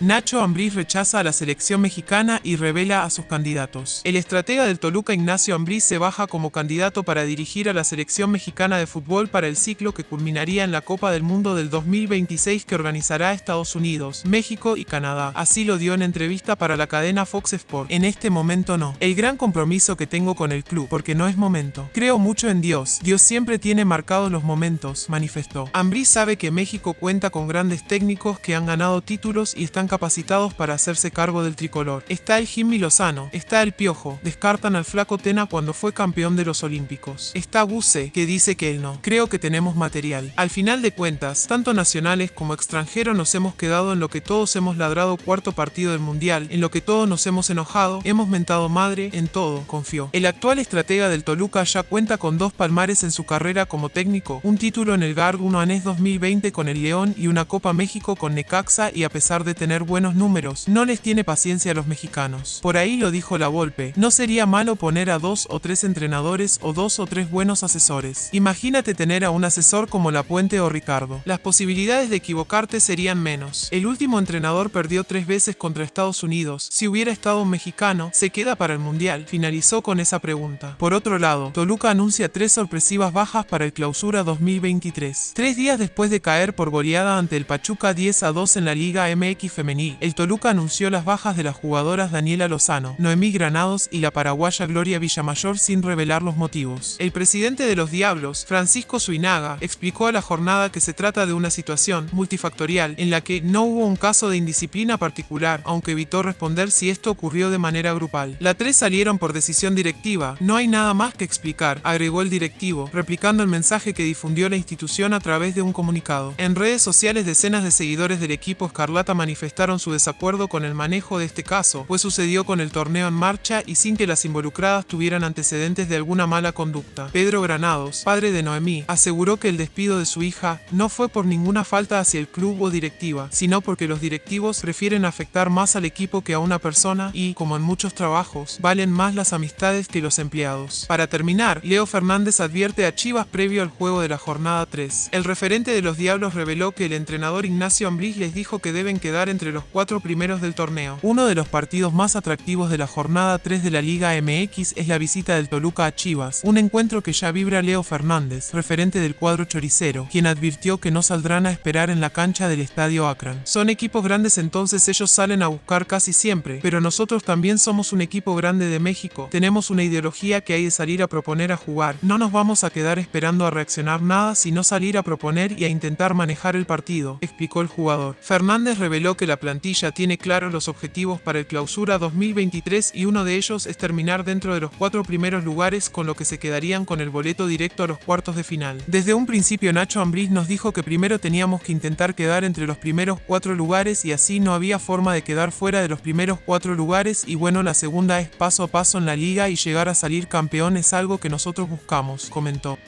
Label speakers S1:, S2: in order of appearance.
S1: Nacho Ambriz rechaza a la selección mexicana y revela a sus candidatos. El estratega del Toluca Ignacio Ambriz se baja como candidato para dirigir a la selección mexicana de fútbol para el ciclo que culminaría en la Copa del Mundo del 2026 que organizará Estados Unidos, México y Canadá. Así lo dio en entrevista para la cadena Fox Sports. En este momento no. El gran compromiso que tengo con el club, porque no es momento. Creo mucho en Dios. Dios siempre tiene marcados los momentos, manifestó. Ambriz sabe que México cuenta con grandes técnicos que han ganado títulos y están capacitados para hacerse cargo del tricolor. Está el Jimmy Lozano, está el Piojo, descartan al flaco Tena cuando fue campeón de los Olímpicos. Está Guse, que dice que él no. Creo que tenemos material. Al final de cuentas, tanto nacionales como extranjeros nos hemos quedado en lo que todos hemos ladrado cuarto partido del Mundial, en lo que todos nos hemos enojado, hemos mentado madre, en todo, confió. El actual estratega del Toluca ya cuenta con dos palmares en su carrera como técnico, un título en el garg 1 ANES 2020 con el León y una Copa México con Necaxa y a pesar de tener buenos números, no les tiene paciencia a los mexicanos. Por ahí lo dijo la Volpe, no sería malo poner a dos o tres entrenadores o dos o tres buenos asesores. Imagínate tener a un asesor como La Puente o Ricardo. Las posibilidades de equivocarte serían menos. El último entrenador perdió tres veces contra Estados Unidos. Si hubiera estado un mexicano, se queda para el Mundial. Finalizó con esa pregunta. Por otro lado, Toluca anuncia tres sorpresivas bajas para el clausura 2023. Tres días después de caer por goleada ante el Pachuca 10 a 2 en la Liga MX el Toluca anunció las bajas de las jugadoras Daniela Lozano, Noemí Granados y la paraguaya Gloria Villamayor sin revelar los motivos. El presidente de los Diablos, Francisco Suinaga, explicó a la jornada que se trata de una situación multifactorial en la que no hubo un caso de indisciplina particular, aunque evitó responder si esto ocurrió de manera grupal. La tres salieron por decisión directiva, no hay nada más que explicar, agregó el directivo, replicando el mensaje que difundió la institución a través de un comunicado. En redes sociales decenas de seguidores del equipo Escarlata manifestaron su desacuerdo con el manejo de este caso, pues sucedió con el torneo en marcha y sin que las involucradas tuvieran antecedentes de alguna mala conducta. Pedro Granados, padre de Noemí, aseguró que el despido de su hija no fue por ninguna falta hacia el club o directiva, sino porque los directivos prefieren afectar más al equipo que a una persona y, como en muchos trabajos, valen más las amistades que los empleados. Para terminar, Leo Fernández advierte a Chivas previo al juego de la jornada 3. El referente de los Diablos reveló que el entrenador Ignacio Ambriz les dijo que deben quedar entre los cuatro primeros del torneo. Uno de los partidos más atractivos de la jornada 3 de la Liga MX es la visita del Toluca a Chivas, un encuentro que ya vibra Leo Fernández, referente del cuadro choricero, quien advirtió que no saldrán a esperar en la cancha del Estadio Akron. Son equipos grandes entonces ellos salen a buscar casi siempre, pero nosotros también somos un equipo grande de México, tenemos una ideología que hay de salir a proponer a jugar, no nos vamos a quedar esperando a reaccionar nada, sino salir a proponer y a intentar manejar el partido, explicó el jugador. Fernández reveló que la la plantilla tiene claros los objetivos para el clausura 2023 y uno de ellos es terminar dentro de los cuatro primeros lugares con lo que se quedarían con el boleto directo a los cuartos de final. Desde un principio Nacho Ambriz nos dijo que primero teníamos que intentar quedar entre los primeros cuatro lugares y así no había forma de quedar fuera de los primeros cuatro lugares y bueno la segunda es paso a paso en la liga y llegar a salir campeón es algo que nosotros buscamos, comentó.